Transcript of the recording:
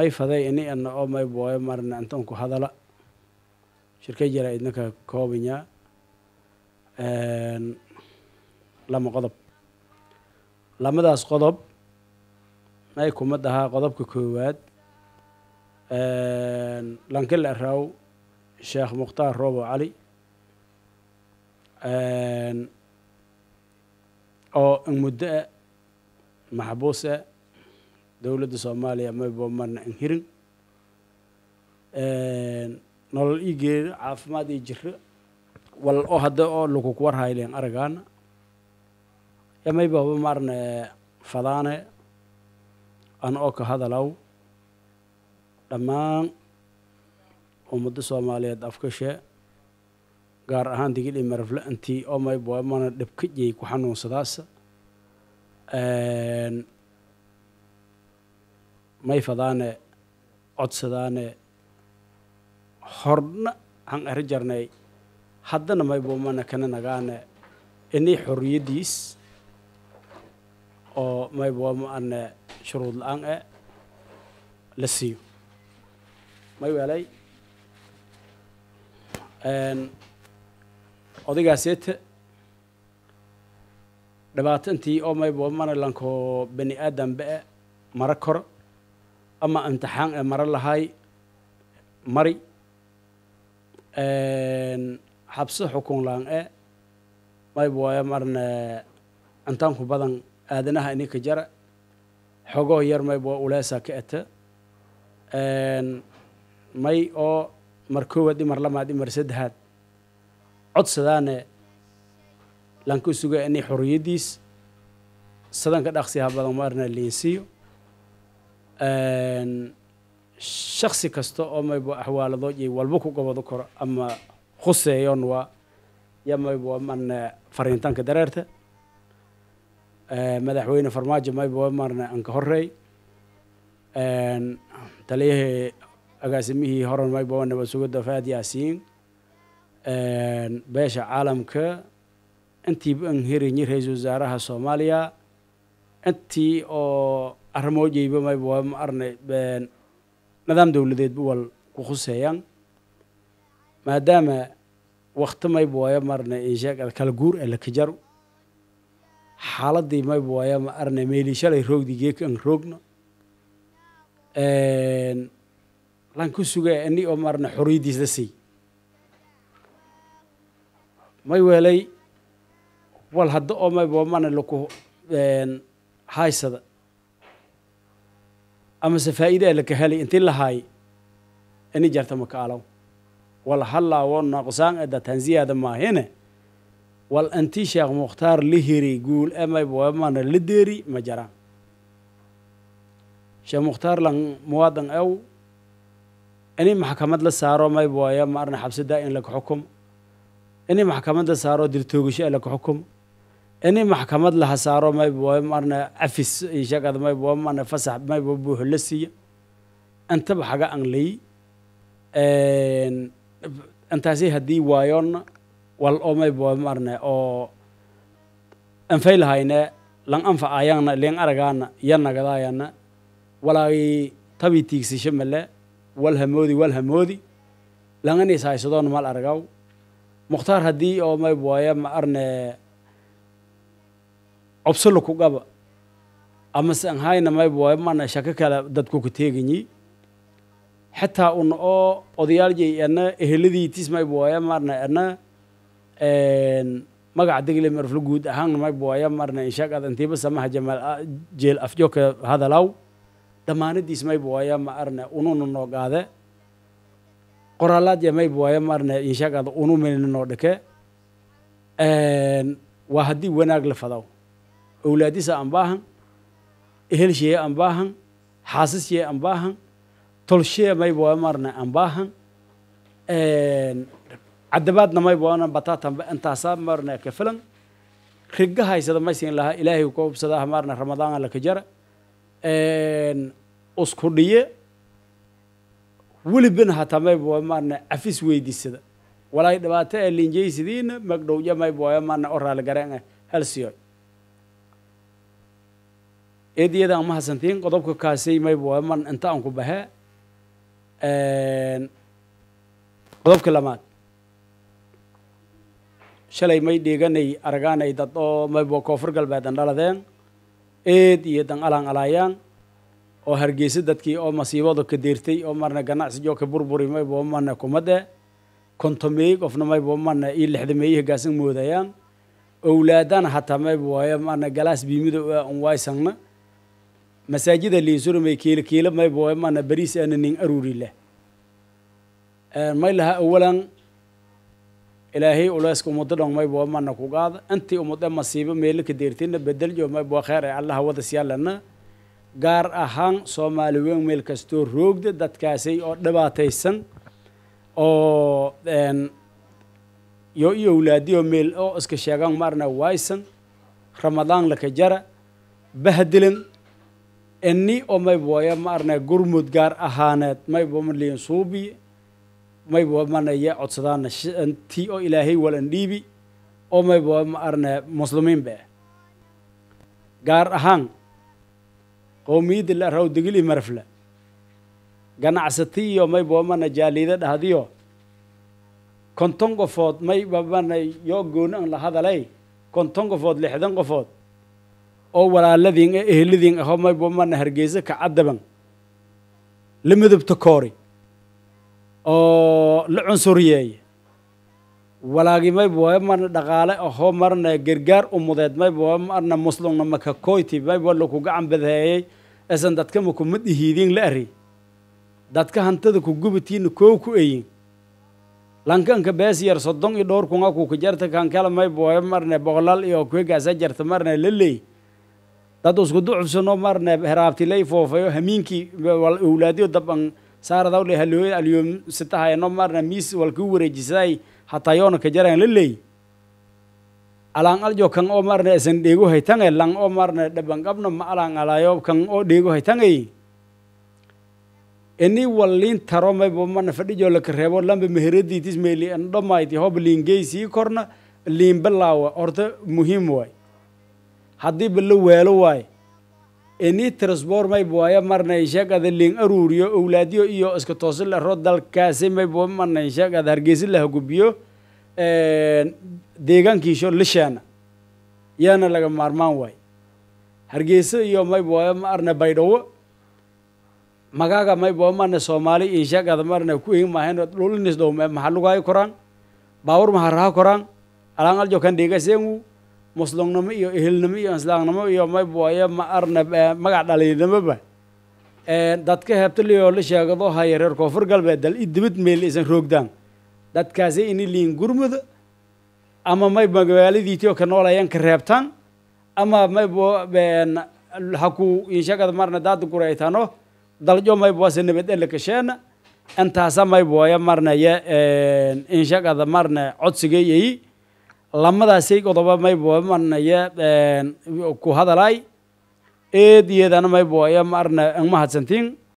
ayfaday ini ana omay oh, booyo marna antonku hadala shirka jara idna ka koobanyaa lama qodob lamadaas qodob nay kuma dhahaa qodobka koowaad lankil araaw sheekh mukhtaar roobo cali oo muddo ah maxbuus ah dowladda soomaaliya mayba manan hirin nolol iigeeda caafimaad iyo jiro wal oo hadda oo lakukuwar hayleen aragaana yamayba huba maarne fadaane an oo ka hadalaw dhammaan ummadda soomaaliyeed afkashe gaar ahaan digidhi marafla intii oo mayba mana dhibka jey ku xanuunsadaasa may mayfadaane codsadaane horna han eri jarnay haddana maybomana kana nagaane ini xoriyadiis oo mayboma ane shuruud la-aan e la siiyo may welay odaygaasete dhibaatantii oo maybomana lanko bani aadambe e mara koro ama imtixaan ee mara lahay mari xabsi xukun laan e mayb waayo marne intaanku badan aadanaha ininka jara xogoho yar mayb waa uleesaa ka ete may oo mar koowaad imar lamaad imar saddexaad codsadaane laanku suga inay xorriyaddiis sadanka dhaqsiha badan marna leensiiyo shaksi kasta oo mayba axwaaladood iyo walba ku gobado karo ama khuseeyon waa yo mayba marna eh, fariintanka dareerta eh, madaxweyne farmaajo mayba marna eh, anka horeey taliyahii agaasimihii horan mayba nabad faad yaasiin beesha caalamka intiiba an herinyi ra-iisul wasaaraha soomaaliya intii oo arrimo jeyba mayba waa ma arnay nidaam dowladeedba wal ku khuseeyaan maadaama wakti mayba waaya ma arnay inshaag alkala guur alakajaro xaaladii mayba waaya ma arnay meeli shalay geekan roogna lan sugaa ini oo ma arnay xoriyaddiis siiy may weelay wal hadda oo mayba waa arnay laku haysada amase faa'iidaa la kahalay intii la haay ani jarta makaalaw wal hallaa wo naqsaan edatan ziyaada maahine wal anti sheekh mukhtaar la hiri guul emayboemana la deeri ma jaraan sheekh mukhtaar lan muwaadan ew ini maxkamad la saaro mayboya maarna xabsida in laka xukum ini maxkamad la saaro dirtoogisho e laka xukum ini maxkamad la hasaaro mayba marna afis iyo shaqada mayba marna fasax mayba buuxo la siiya antaba haga anglay antaasi haddii waayoonna wal oo mayba marne oo anfaylahayne lan anfa ayaana len aragaana yanagadaayana walaagi tabii tiigsisho male walhamoodi walhamoodi langanisaaysadoon mal aragaw mukhtaar haddii oo mayba waayo ma arne obsolo ku qaba amase aan hayna mayba waayo maana shako kale dadku ku teeganyi xataa una oo odayaaljay ana eheladiitis mayba waayo maarna ana magaca degle marflo guud ahaanna mayba waayo ad antiiba samaha jamaal jeel afjooka hadalaw dhammaanadiis mayba waayo ununa noo qaade qoraalaad ya mayba waayo maarna inshaaq noo dhake waa haddii wanaag la fadaw awlaadiisa aan baahan ehelsheye aan baahan xaasisye aan baahan tolshee maybamarna aan baahan cadabaadna maybana batatan intaasa marna kafalan riga haysada maysin laha ilaahay ka hubsadaa marna ramadaan alla ka jara usku dhiye welibin hataa mayba marna cafis weydiisada walaay dhibaato ee linjaysidiina magdhowja mayba marna o raaligareen eediyada aan mahadsantiin qodobka kaasi mayman inta aan ku bahe qodobka lamaad shalay may dheeganay aragaanay dad oo maybo koonfur galbeedan dhaladeen eed iyo dan alaan alaayaan oo hargeysa dadkii oo masiibada ka deertay oo marna ganacsi joogka burburi maybo mana kumade kontomeey qofna maybo marna iyo lixdameeyi gaasan moodayaan owlaadana hataa maybo waaye marna galaas biimida u ah unwaysanna masaajida liisurmay kiila kiila may boemana bariis ana nin aruurila may laha awalan ilaahay uleeska ummadda dhong may boemana kugaada intii ummadde masiibo meelaka deertina bedeljo may boo kheer ee allaha wada siyaalana gaar ahaan soomaali weyn meel kastoo roogda dadkaasay oo dhibaataysan oo yo iyo wlaadiyo meel oo iska sheegaan marna waaysan ramadaan laka jara bahdilan eni oo ma maarna gurmud gaar ahaaneed maybo maliin suubi maybo manaya codsadaana ti oo ilaahay walan dhiibi oo ma maarna muslimiin be gaar ahaan qowmiyadda la raw degili marfla ganacsatiiyo iyo maybo mana jaaliida dhahdiyo konton qofood mayba mana yoo gooni an la hadalay konton qofood lixdan qofood oo walaaladiin ee eheladiin ahoo maybamana hargeysa kacadaban la midabta koori oo la cunsuriyeeya walaagii mayba marna dhaqaale ahoo marna gargaar umudeed mayba marna muslumna makakoyti mayba laku gacan badheeyey esan dadka maku madihiidiin la ari dadka hantada ku gubitiina koo ku eyin lankanka bees yar soddon iyo dhowr kunga kuka jarta kankala mayba marne boqolaal iyo kuegaasa jarta marna la leey dad usku ducubsano marne lay foofayo hamiinkii owlaadyo daban saaradawle halooy alyoom sitahayano marna miis walku wareejisay hatayoona kajaraan la leey alaan aljo kan oo marna isan dheego haytange lang oo marna dhabanqabna ma alaan alayo kan oo dheego haytange ini waliin taro maybo marna fadhijo reebo lamba meheradiitis meeli andhomayti hob liingey korna liinbalaawa horta muhiim waay haddii balla waalo waaye enii transbormayb waayo marnayshaqada ling aruuriyo owlaadyo iyo iska toosi laro dalkaasi maybo marnayshaqada hargeysi la hagubiyo deegaankiisho lishaana yaana laga maarmaan waay hargeysa iyo mayb waayo ma arna baydhawo magaaga maybo marna soomaali inshaqada marna ku egin maahayn dhulnis dhow koraan baawur maharaha koraan alaan aljo kan dheegasengu muslungnimo iyo ehelnimo iyo islaamnimo iyo mabwayo ma arnab eh, magac dhalinimoba eh, dadka heebtalioo la sheegado haya reer koonfur galbeed dal i dibad meel isan roogdaan dadkaasi ini liin gurmud ama may magaaladii etiopiya noolayaan ka reebtaan ama mayba haku inshagad marna daad guraytano daljo mayboase nabad ele kasheena intaasa mayboya marnaya inshagada marna eh, codsigayayi lamadaasi qodoba mayboa marnaya ku hadalay eed iyadana mayboaya marna ang mahadsantiin